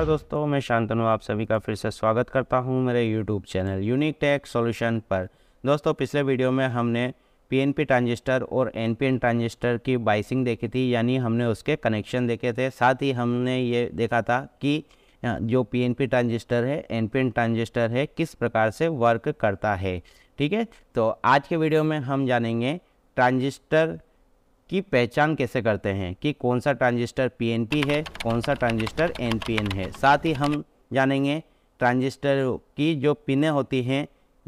नमस्कार दोस्तों मैं शांतनु आप सभी का फिर से स्वागत करता हूं मेरे YouTube channel Unique Tech Solution पर दोस्तों पिछले वीडियो में हमने पीएनपी ट्रांजिस्टर और एनपीएन ट्रांजिस्टर की बाइसिंग देखी थी यानी हमने उसके कनेक्शन देखे थे साथ ही हमने ये देखा था कि जो पी ट्रांजिस्टर है एन ट्रांजिस्टर है किस प्रकार से वर्क करता है ठीक है तो आज के वीडियो में हम जानेंगे ट्रांजिस्टर की पहचान कैसे करते हैं कि कौन सा ट्रांजिस्टर पी है कौन सा ट्रांजिस्टर एन है साथ ही हम जानेंगे ट्रांजिस्टर की जो पिनें होती हैं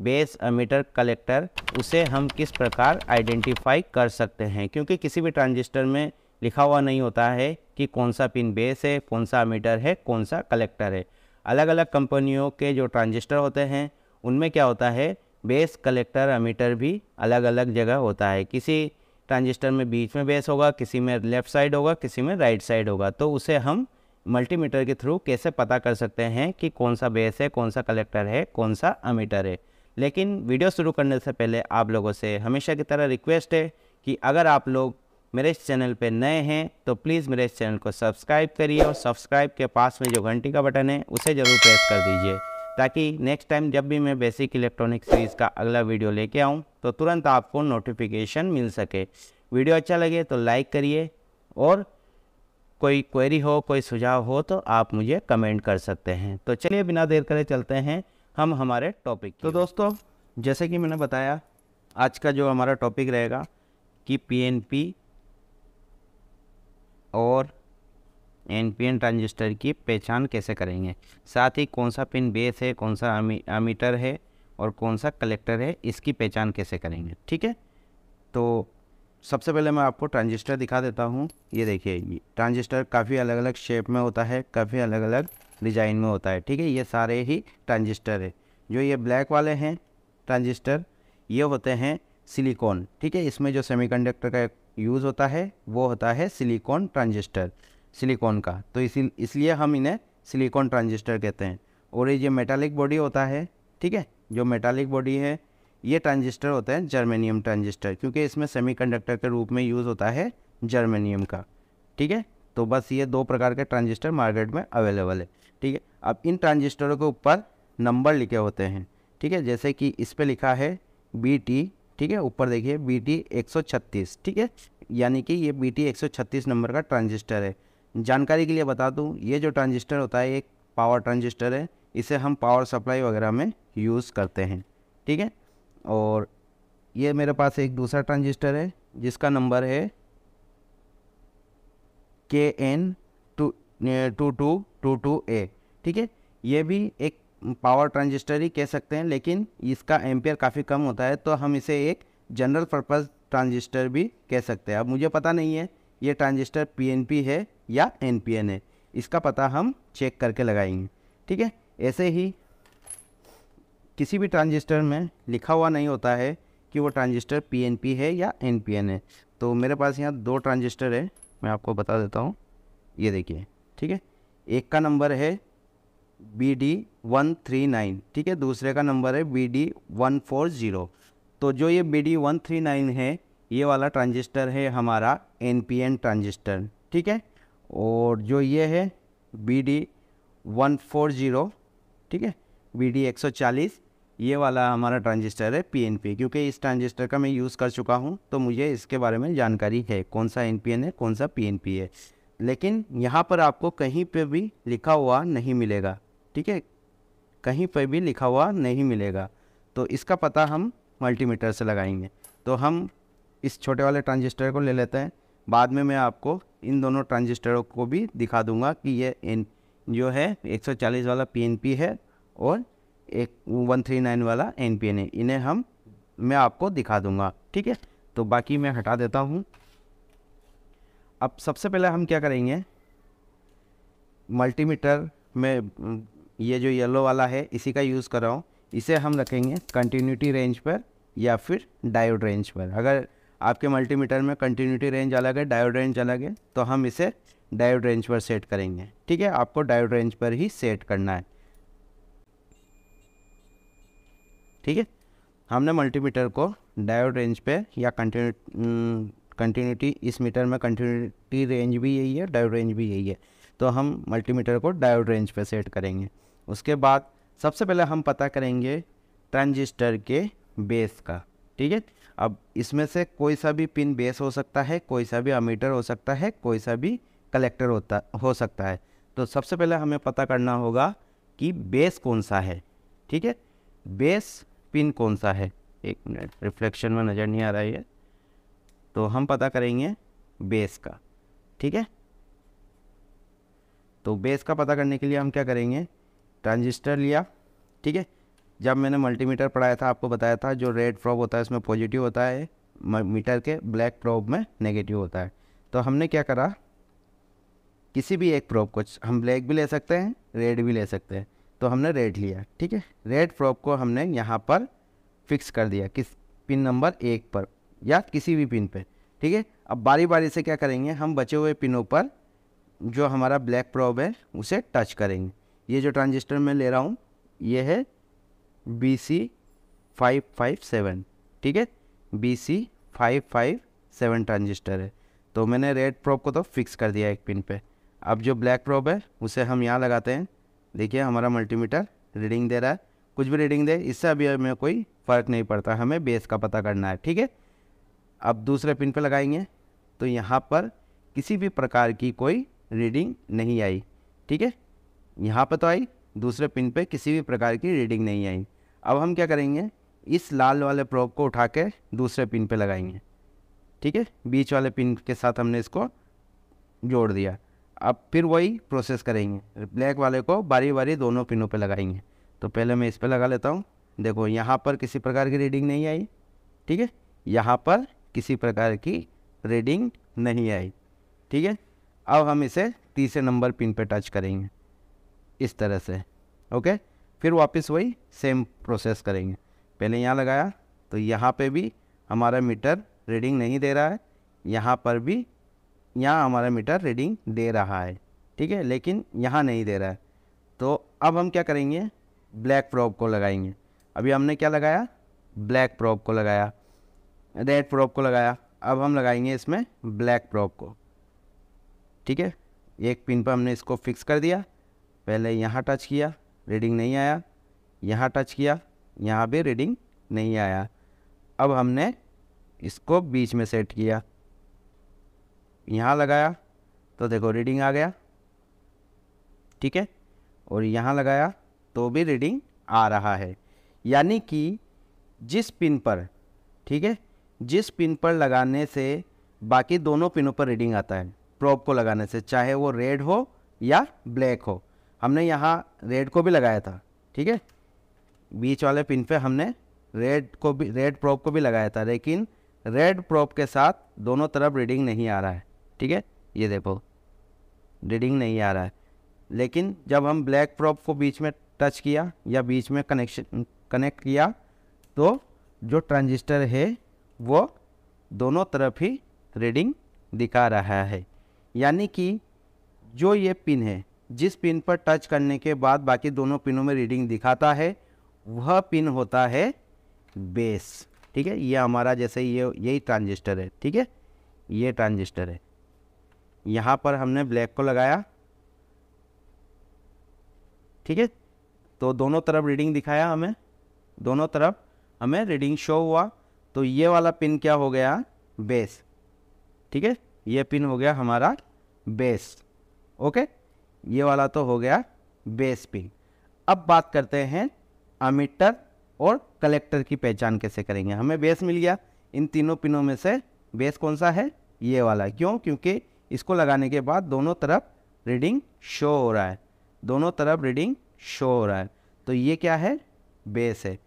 बेस अमीटर कलेक्टर उसे हम किस प्रकार आइडेंटिफाई कर सकते हैं क्योंकि किसी भी ट्रांजिस्टर में लिखा हुआ नहीं होता है कि कौन सा पिन बेस है कौन सा अमीटर है कौन सा कलेक्टर है अलग अलग कंपनियों के जो ट्रांजिस्टर होते हैं उनमें क्या होता है बेस कलेक्टर अमीटर भी अलग अलग जगह होता है किसी ट्रांजिस्टर में बीच में बेस होगा किसी में लेफ़्ट साइड होगा किसी में राइट साइड होगा तो उसे हम मल्टीमीटर के थ्रू कैसे पता कर सकते हैं कि कौन सा बेस है कौन सा कलेक्टर है कौन सा अमीटर है लेकिन वीडियो शुरू करने से पहले आप लोगों से हमेशा की तरह रिक्वेस्ट है कि अगर आप लोग मेरे इस चैनल पर नए हैं तो प्लीज़ मेरे इस चैनल को सब्सक्राइब करिए और सब्सक्राइब के पास में जो घंटी का बटन है उसे ज़रूर प्रेस कर दीजिए ताकि नेक्स्ट टाइम जब भी मैं बेसिक इलेक्ट्रॉनिक सीरीज़ का अगला वीडियो लेके आऊँ तो तुरंत आपको नोटिफिकेशन मिल सके वीडियो अच्छा लगे तो लाइक करिए और कोई क्वेरी हो कोई सुझाव हो तो आप मुझे कमेंट कर सकते हैं तो चलिए बिना देर करे चलते हैं हम हमारे टॉपिक तो दोस्तों जैसे कि मैंने बताया आज का जो हमारा टॉपिक रहेगा कि पीएनपी और एनपीएन ट्रांजिस्टर की पहचान कैसे करेंगे साथ ही कौन सा पिन बेस है कौन सा अमीटर है और कौन सा कलेक्टर है इसकी पहचान कैसे करेंगे ठीक है तो सबसे पहले मैं आपको ट्रांजिस्टर दिखा देता हूँ ये देखिए ट्रांजिस्टर काफ़ी अलग अलग शेप में होता है काफ़ी अलग अलग डिज़ाइन में होता है ठीक है ये सारे ही ट्रांजिस्टर है जो ये ब्लैक वाले हैं ट्रांजिस्टर ये होते हैं सिलिकॉन ठीक है इसमें जो सेमीकंडक्टर का यूज़ होता है वो होता है सिलिकॉन ट्रांजिस्टर सिलिकॉन का तो इसी इसलिए हम इन्हें सिलिकॉन ट्रांजिस्टर कहते हैं और ये मेटालिक बॉडी होता है ठीक है जो मेटालिक बॉडी है ये ट्रांजिस्टर होता है जर्मेनियम ट्रांजिस्टर क्योंकि इसमें सेमीकंडक्टर के रूप में यूज़ होता है जर्मेनियम का ठीक है तो बस ये दो प्रकार के ट्रांजिस्टर मार्केट में अवेलेबल है ठीक है अब इन ट्रांजिस्टरों के ऊपर नंबर लिखे होते हैं ठीक है जैसे कि इस पर लिखा है बी टी ठीक है ऊपर देखिए बी टी एक सौ छत्तीस ठीक है यानी कि ये बी टी एक सौ छत्तीस नंबर का ट्रांजिस्टर है जानकारी के लिए बता दूँ ये जो ट्रांजिस्टर होता है एक पावर ट्रांजिस्टर है इसे हम पावर सप्लाई वगैरह में यूज़ करते हैं ठीक है और ये मेरे पास एक दूसरा ट्रांजिस्टर है जिसका नंबर है K N two two two two two A ठीक है ये भी एक पावर ट्रांजिस्टर ही कह सकते हैं लेकिन इसका एम्पियर काफ़ी कम होता है तो हम इसे एक जनरल पर्पज़ ट्रांजिस्टर भी कह सकते हैं अब मुझे पता नहीं है ये ट्रांजिस्टर पी है या एन है इसका पता हम चेक करके लगाएंगे ठीक है ऐसे ही किसी भी ट्रांजिस्टर में लिखा हुआ नहीं होता है कि वो ट्रांजिस्टर पी है या एन है तो मेरे पास यहाँ दो ट्रांजिस्टर है मैं आपको बता देता हूँ ये देखिए ठीक है एक का नंबर है B D one three nine ठीक है दूसरे का नंबर है B D one four zero तो जो ये B D one three nine है ये वाला ट्रांजिस्टर है हमारा एन पी एन ट्रांजिस्टर ठीक है और जो ये है B D one four zero ठीक है बी डी एक सौ चालीस ये वाला हमारा ट्रांजिस्टर है पी एन पी क्योंकि इस ट्रांजिस्टर का मैं यूज़ कर चुका हूँ तो मुझे इसके बारे में जानकारी है कौन सा एन पी एन है कौन सा पी एन पी है लेकिन यहाँ पर आपको कहीं पर भी लिखा हुआ नहीं मिलेगा ठीक है कहीं पर भी लिखा हुआ नहीं मिलेगा तो इसका पता हम मल्टीमीटर से लगाएंगे तो हम इस छोटे वाले ट्रांजिस्टर को ले लेते हैं बाद में मैं आपको इन दोनों ट्रांजिस्टरों को भी दिखा दूंगा कि ये एन जो है 140 वाला पी है और एक 139 वाला एन है इन्हें हम मैं आपको दिखा दूंगा ठीक है तो बाकी मैं हटा देता हूँ अब सबसे पहले हम क्या करेंगे मल्टीमीटर में ये जो येलो वाला है इसी का यूज़ कर रहा हूँ इसे हम रखेंगे कंटिन्यूटी रेंज पर या फिर डायोड रेंज पर अगर आपके मल्टीमीटर में कंटिन्यूटी रेंज अलग है डायोड रेंज अलग है तो हम इसे डायोड रेंज पर सेट करेंगे ठीक है आपको डायोड रेंज पर ही सेट करना है ठीक है हमने मल्टीमीटर को डायोड रेंज पे या कंटिन्यू कंटिन्यूटी इस मीटर में कंटिन्यूटी रेंज भी यही है डायोड रेंज भी यही है तो हम मल्टीमीटर को डायोड रेंज पे सेट करेंगे उसके बाद सबसे पहले हम पता करेंगे ट्रांजिस्टर के बेस का ठीक है अब इसमें से कोई सा भी पिन बेस हो सकता है कोई सा भी अमीटर हो सकता है कोई सा भी कलेक्टर होता हो सकता है तो सबसे पहले हमें पता करना होगा कि बेस कौन सा है ठीक है बेस पिन कौन सा है एक मिनट रिफ्लेक्शन में नज़र नहीं आ रही है तो हम पता करेंगे बेस का ठीक है तो बेस का पता करने के लिए हम क्या करेंगे ट्रांजिस्टर लिया ठीक है जब मैंने मल्टीमीटर पढ़ाया था आपको बताया था जो रेड प्रॉब होता है उसमें पॉजिटिव होता है मीटर के ब्लैक प्रॉब में नेगेटिव होता है तो हमने क्या करा किसी भी एक प्रॉब को हम ब्लैक भी ले सकते हैं रेड भी ले सकते हैं तो हमने रेड लिया ठीक है रेड प्रॉब को हमने यहाँ पर फिक्स कर दिया किस पिन नंबर एक पर या किसी भी पिन पर ठीक है अब बारी बारी से क्या करेंगे हम बचे हुए पिनों पर जो हमारा ब्लैक प्रॉब है उसे टच करेंगे ये जो ट्रांजिस्टर मैं ले रहा हूँ ये है B C five five seven ठीक है B C five five seven transistor है तो मैंने रेड प्रोब को तो फिक्स कर दिया एक पिन पे अब जो ब्लैक प्रोब है उसे हम यहाँ लगाते हैं देखिए हमारा मल्टीमीटर रीडिंग दे रहा है कुछ भी रीडिंग दे इससे अभी हमें कोई फ़र्क नहीं पड़ता हमें बेस का पता करना है ठीक है अब दूसरे पिन पे लगाएंगे तो यहाँ पर किसी भी प्रकार की कोई रीडिंग नहीं आई ठीक है यहाँ पर तो आई दूसरे पिन पे किसी भी प्रकार की रीडिंग नहीं आई अब हम क्या करेंगे इस लाल वाले प्रोब को उठा के दूसरे पिन पे लगाएंगे ठीक है बीच वाले पिन के साथ हमने इसको जोड़ दिया अब फिर वही प्रोसेस करेंगे ब्लैक वाले को बारी बारी दोनों पिनों पे लगाएंगे तो पहले मैं इस पर लगा लेता हूँ देखो यहाँ पर किसी प्रकार की रीडिंग नहीं आई ठीक है यहाँ पर किसी प्रकार की रीडिंग नहीं आई ठीक है अब हम इसे तीसरे नंबर पिन पर टच करेंगे इस तरह से ओके फिर वापस वही सेम प्रोसेस करेंगे पहले यहाँ लगाया तो यहाँ पे भी हमारा मीटर रीडिंग नहीं दे रहा है यहाँ पर भी यहाँ हमारा मीटर रीडिंग दे रहा है ठीक है लेकिन यहाँ नहीं दे रहा है तो अब हम क्या करेंगे ब्लैक प्रॉप को लगाएंगे अभी हमने क्या लगाया ब्लैक प्रॉप को लगाया रेड प्रॉप को लगाया अब हम लगाएंगे इसमें ब्लैक प्रॉप को ठीक है एक पिन पर हमने इसको फिक्स कर दिया पहले यहाँ टच किया रीडिंग नहीं आया यहाँ टच किया यहाँ भी रीडिंग नहीं आया अब हमने इसको बीच में सेट किया यहाँ लगाया तो देखो रीडिंग आ गया ठीक है और यहाँ लगाया तो भी रीडिंग आ रहा है यानी कि जिस पिन पर ठीक है जिस पिन पर लगाने से बाकी दोनों पिनों पर रीडिंग आता है प्रॉप को लगाने से चाहे वो रेड हो या ब्लैक हो हमने यहाँ रेड को भी लगाया था ठीक है बीच वाले पिन पे हमने रेड को भी रेड प्रॉप को भी लगाया था लेकिन रेड प्रॉप के साथ दोनों तरफ रीडिंग नहीं आ रहा है ठीक है ये देखो रीडिंग नहीं आ रहा है लेकिन जब हम ब्लैक प्रॉप को बीच में टच किया या बीच में कनेक्शन कनेक्ट किया तो जो ट्रांजिस्टर है वो दोनों तरफ ही रीडिंग दिखा रहा है यानी कि जो ये पिन है जिस पिन पर टच करने के बाद बाकी दोनों पिनों में रीडिंग दिखाता है वह पिन होता है बेस ठीक है ये हमारा जैसे ये यही ट्रांजिस्टर है ठीक है ये ट्रांजिस्टर है यहाँ पर हमने ब्लैक को लगाया ठीक है तो दोनों तरफ रीडिंग दिखाया हमें दोनों तरफ हमें रीडिंग शो हुआ तो ये वाला पिन क्या हो गया बेस ठीक है ये पिन हो गया हमारा बेस ओके ये वाला तो हो गया बेस पिन अब बात करते हैं अमीटर और कलेक्टर की पहचान कैसे करेंगे हमें बेस मिल गया इन तीनों पिनों में से बेस कौन सा है ये वाला क्यों क्योंकि इसको लगाने के बाद दोनों तरफ रीडिंग शो हो रहा है दोनों तरफ रीडिंग शो हो रहा है तो ये क्या है बेस है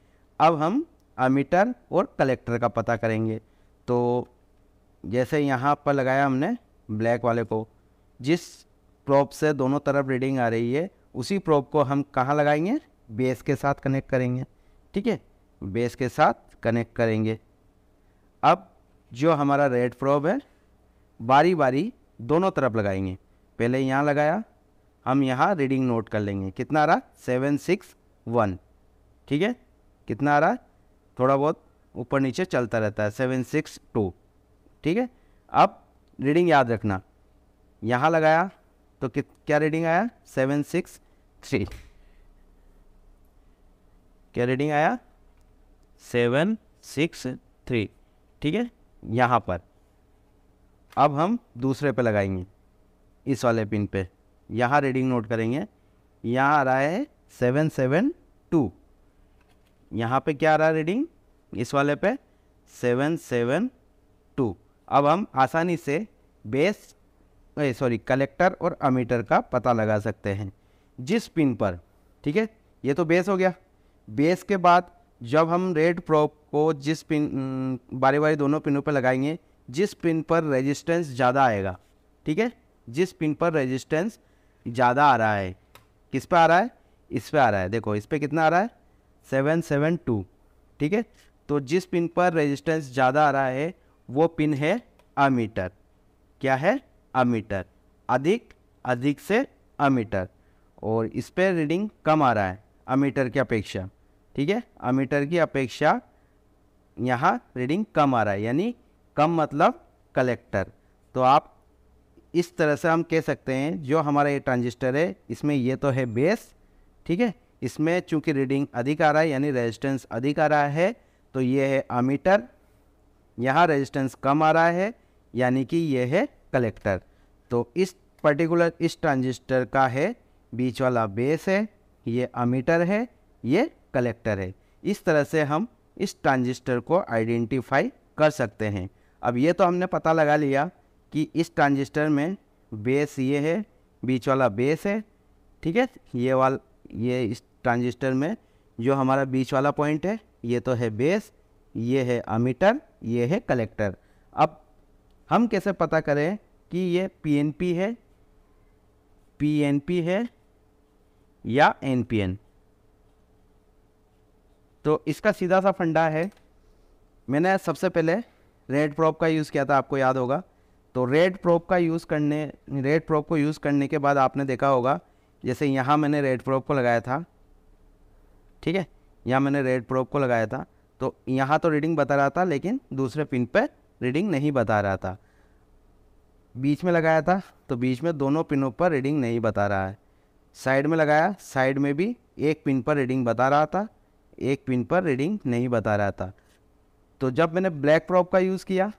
अब हम अमीटर और कलेक्टर का पता करेंगे तो जैसे यहाँ पर लगाया हमने ब्लैक वाले को जिस प्रॉप से दोनों तरफ रीडिंग आ रही है उसी प्रॉप को हम कहाँ लगाएंगे बेस के साथ कनेक्ट करेंगे ठीक है बेस के साथ कनेक्ट करेंगे अब जो हमारा रेड प्रॉप है बारी बारी दोनों तरफ लगाएंगे पहले यहाँ लगाया हम यहाँ रीडिंग नोट कर लेंगे कितना आ रहा सेवन सिक्स वन ठीक है कितना आ रहा थोड़ा बहुत ऊपर नीचे चलता रहता है सेवन सिक्स टू ठीक है अब रीडिंग याद रखना यहाँ लगाया तो क्या रीडिंग आया सेवन सिक्स थ्री क्या रीडिंग आया सेवन सिक्स थ्री ठीक है यहाँ पर अब हम दूसरे पे लगाएंगे इस वाले पिन पे यहाँ रीडिंग नोट करेंगे यहाँ आ रहा है सेवन सेवन टू यहाँ पे क्या आ रहा है रीडिंग इस वाले पे सेवन सेवन टू अब हम आसानी से बेस सॉरी कलेक्टर और अमीटर का पता लगा सकते हैं जिस पिन पर ठीक है ये तो बेस हो गया बेस के बाद जब हम रेड प्रोब को जिस पिन बारी बारी दोनों पिनों पर लगाएंगे जिस पिन पर रेजिस्टेंस ज़्यादा आएगा ठीक है जिस पिन पर रेजिस्टेंस ज़्यादा आ रहा है किस पे आ रहा है इस पे आ रहा है देखो इस पर कितना आ रहा है सेवन सेवन टू ठीक है तो जिस पिन पर रेजिस्टेंस ज़्यादा आ रहा है वो पिन है अमीटर क्या है अमीटर अधिक अधिक से अमीटर और इस पर रीडिंग कम आ रहा है अमीटर की अपेक्षा ठीक है अमीटर की अपेक्षा यहाँ रीडिंग कम आ रहा है यानी कम मतलब कलेक्टर तो आप इस तरह से हम कह सकते हैं जो हमारा ये ट्रांजिस्टर है इसमें ये तो है बेस ठीक है इसमें चूंकि रीडिंग अधिक आ रहा है यानी रेजिस्टेंस अधिक आ रहा है तो ये है अमीटर यहाँ रेजिस्टेंस कम आ रहा है यानी कि यह है कलेक्टर तो इस पर्टिकुलर इस ट्रांजिस्टर का है बीच वाला बेस है ये अमीटर है ये कलेक्टर है इस तरह से हम इस ट्रांजिस्टर को आइडेंटिफाई कर सकते हैं अब ये तो हमने पता लगा लिया कि इस ट्रांजिस्टर में बेस ये है बीच वाला बेस है ठीक है ये वाल ये इस ट्रांजिस्टर में जो हमारा बीच वाला पॉइंट है ये तो है बेस ये है अमीटर ये है कलेक्टर अब हम कैसे पता करें कि ये पीएनपी है पीएनपी है या एनपीएन तो इसका सीधा सा फंडा है मैंने सबसे पहले रेड प्रॉप का यूज़ किया था आपको याद होगा तो रेड प्रॉप का यूज़ करने रेड प्रॉप को यूज़ करने के बाद आपने देखा होगा जैसे यहाँ मैंने रेड प्रॉप को लगाया था ठीक है यहाँ मैंने रेड प्रॉप को लगाया था तो यहाँ तो रीडिंग बता रहा था लेकिन दूसरे पिन पर रीडिंग नहीं बता रहा था बीच में लगाया था तो बीच में दोनों पिनों पर रीडिंग नहीं बता रहा है साइड में लगाया साइड में भी एक पिन पर रीडिंग बता रहा था एक पिन पर रीडिंग नहीं बता रहा था तो जब मैंने ब्लैक प्रॉप का यूज़ किया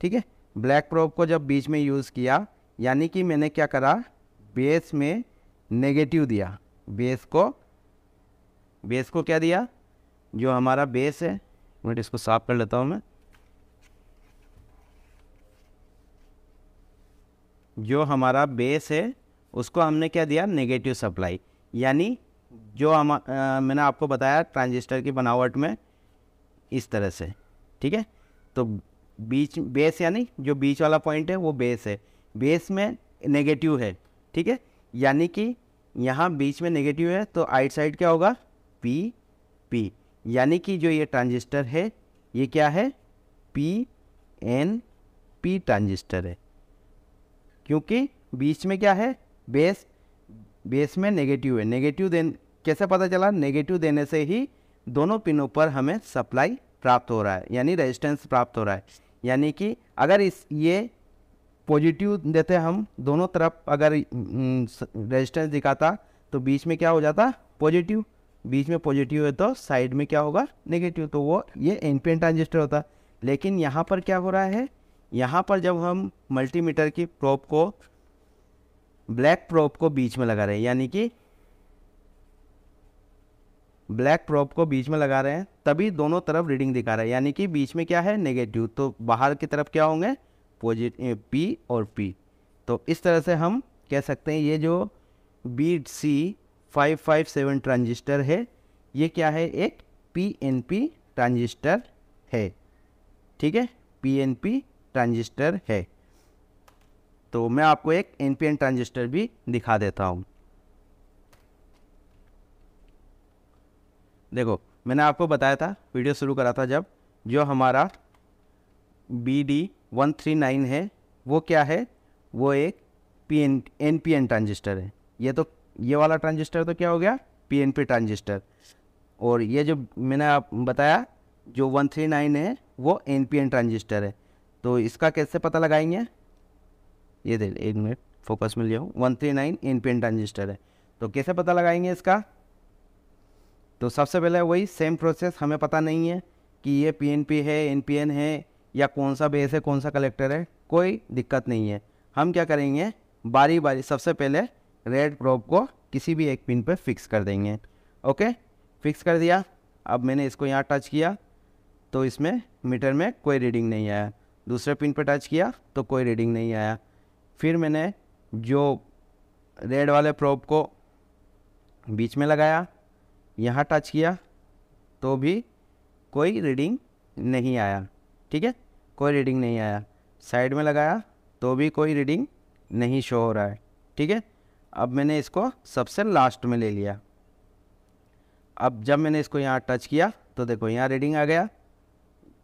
ठीक है ब्लैक प्रॉप को जब बीच में यूज़ किया यानी कि मैंने क्या करा बेस में नेगेटिव दिया बेस को बेस को क्या दिया जो हमारा बेस है मिनट इसको साफ कर लेता हूँ मैं जो हमारा बेस है उसको हमने क्या दिया नेगेटिव सप्लाई यानी जो हम मैंने आपको बताया ट्रांजिस्टर की बनावट में इस तरह से ठीक है तो बीच बेस यानी जो बीच वाला पॉइंट है वो बेस है बेस में नेगेटिव है ठीक है यानी कि यहाँ बीच में नेगेटिव है तो आइट साइड क्या होगा पी पी यानी कि जो ये ट्रांजिस्टर है ये क्या है पी एन पी ट्रांजिस्टर है क्योंकि बीच में क्या है बेस बेस में नेगेटिव है नेगेटिव दे कैसे पता चला नेगेटिव देने से ही दोनों पिनों पर हमें सप्लाई प्राप्त हो रहा है यानी रेजिस्टेंस प्राप्त हो रहा है यानी कि अगर इस ये पॉजिटिव देते हम दोनों तरफ अगर रेजिस्टेंस दिखाता तो बीच में क्या हो जाता पॉजिटिव बीच में पॉजिटिव है तो साइड में क्या होगा नेगेटिव तो वो ये एनपीएन ट्रांजिस्टर होता लेकिन यहाँ पर क्या हो रहा है यहाँ पर जब हम मल्टीमीटर की प्रोप को ब्लैक प्रोप को बीच में लगा रहे हैं यानी कि ब्लैक प्रोप को बीच में लगा रहे हैं तभी दोनों तरफ रीडिंग दिखा रहा है यानी कि बीच में क्या है नेगेटिव तो बाहर की तरफ क्या होंगे पॉजिटिव पी और पी तो इस तरह से हम कह सकते हैं ये जो B C five five seven transistor है ये क्या है एक पी एन पी ट्रांजिस्टर है ठीक है पी एन पी ट्रांजिस्टर है तो मैं आपको एक एन पी एन ट्रांजिस्टर भी दिखा देता हूँ देखो मैंने आपको बताया था वीडियो शुरू करा था जब जो हमारा B D one three nine है वो क्या है वो एक P N N P N transistor है ये तो ये वाला ट्रांजिस्टर तो क्या हो गया पी एन पी ट्रांजिस्टर और ये जो मैंने आप बताया जो वन थ्री नाइन है वो एन पी एन ट्रांजिस्टर है तो इसका कैसे पता लगाएंगे ये देख एक मिनट फोकस में लिया हूँ one three nine in pin transistor है तो कैसे पता लगाएंगे इसका तो सबसे पहले वही सेम प्रोसेस हमें पता नहीं है कि ये पी है एन है या कौन सा बेस है कौन सा कलेक्टर है कोई दिक्कत नहीं है हम क्या करेंगे बारी बारी सबसे पहले रेड प्रोब को किसी भी एक पिन पर फिक्स कर देंगे ओके फिक्स कर दिया अब मैंने इसको यहाँ टच किया तो इसमें मीटर में कोई रीडिंग नहीं आया दूसरे पिन पर टच किया तो कोई रीडिंग नहीं आया फिर मैंने जो रेड वाले प्रोब को बीच में लगाया यहाँ टच किया तो भी कोई रीडिंग नहीं आया ठीक है कोई रीडिंग नहीं आया साइड में लगाया तो भी कोई रीडिंग नहीं शो हो रहा है ठीक है अब मैंने इसको सबसे लास्ट में ले लिया अब जब मैंने इसको यहाँ टच किया तो देखो यहाँ रीडिंग आ गया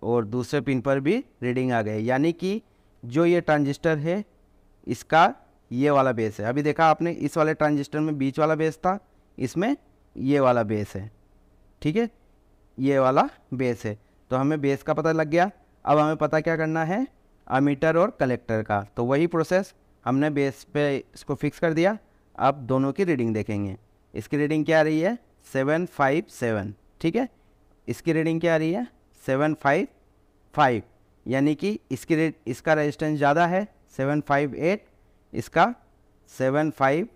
और दूसरे पिन पर भी रीडिंग आ गई यानी कि जो ये ट्रांजिस्टर है इसका ये वाला बेस है अभी देखा आपने इस वाले ट्रांजिस्टर में बीच वाला बेस था इसमें ये वाला बेस है ठीक है ये वाला बेस है तो हमें बेस का पता लग गया अब हमें पता क्या करना है अमीटर और कलेक्टर का तो वही प्रोसेस हमने बेस पे इसको फिक्स कर दिया अब दोनों की रीडिंग देखेंगे इसकी रीडिंग क्या आ रही है सेवन फाइव सेवन ठीक है इसकी रीडिंग क्या आ रही है सेवन फाइव फाइव यानी कि इसकी रेट इसका रेजिस्टेंस ज़्यादा है सेवन फाइव एट इसका सेवन फाइव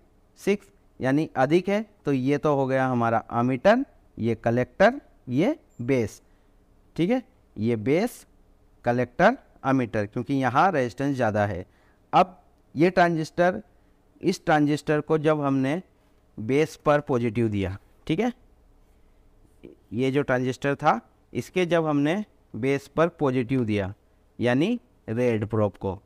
सिक्स यानी अधिक है तो ये तो हो गया हमारा अमीटर ये कलेक्टर ये बेस ठीक है ये बेस कलेक्टर अमीटर क्योंकि यहाँ रेजिस्टेंस ज़्यादा है अब ये ट्रांजिस्टर इस ट्रांजिस्टर को जब हमने बेस पर पॉजिटिव दिया ठीक है ये जो ट्रांजिस्टर था इसके जब हमने बेस पर पॉजिटिव दिया यानी रेड प्रॉप को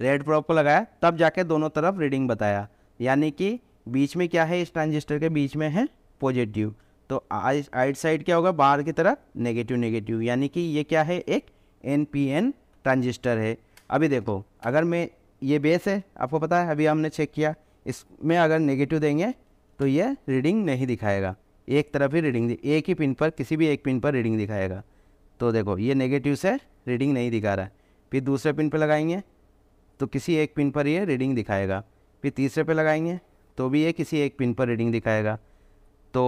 रेड प्रॉप को लगाया तब जाके दोनों तरफ रीडिंग बताया यानी कि बीच में क्या है इस ट्रांजिस्टर के बीच में है पॉजिटिव तो आइट साइड क्या होगा बाहर की तरफ नेगेटिव नेगेटिव यानी कि ये क्या है एक एन पी एन ट्रांजिस्टर है अभी देखो अगर मैं ये बेस है आपको पता है अभी हमने चेक किया इसमें अगर नेगेटिव देंगे तो ये रीडिंग नहीं दिखाएगा एक तरफ ही रीडिंग एक ही पिन पर किसी भी एक पिन पर रीडिंग दिखाएगा तो देखो ये नेगेटिव से रीडिंग नहीं दिखा रहा है फिर दूसरे पिन पर लगाएंगे तो किसी एक पिन पर ये रीडिंग दिखाएगा फिर तीसरे पे लगाएंगे तो भी ये किसी एक पिन पर रीडिंग दिखाएगा तो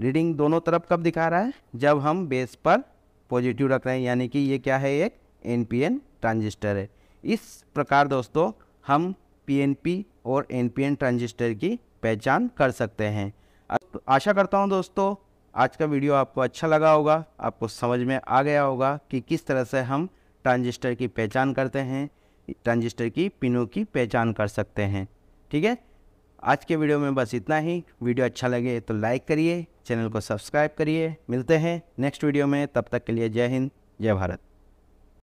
रीडिंग दोनों तरफ कब दिखा रहा है जब हम बेस पर पॉजिटिव रख रहे हैं यानी कि ये क्या है एक एन ट्रांजिस्टर है इस प्रकार दोस्तों हम पी और एन ट्रांजिस्टर की पहचान कर सकते हैं आशा करता हूँ दोस्तों आज का वीडियो आपको अच्छा लगा होगा आपको समझ में आ गया होगा कि किस तरह से हम ट्रांजिस्टर की पहचान करते हैं ट्रांजिस्टर की पिनों की पहचान कर सकते हैं ठीक है आज के वीडियो में बस इतना ही वीडियो अच्छा लगे तो लाइक करिए चैनल को सब्सक्राइब करिए मिलते हैं नेक्स्ट वीडियो में तब तक के लिए जय हिंद जय भारत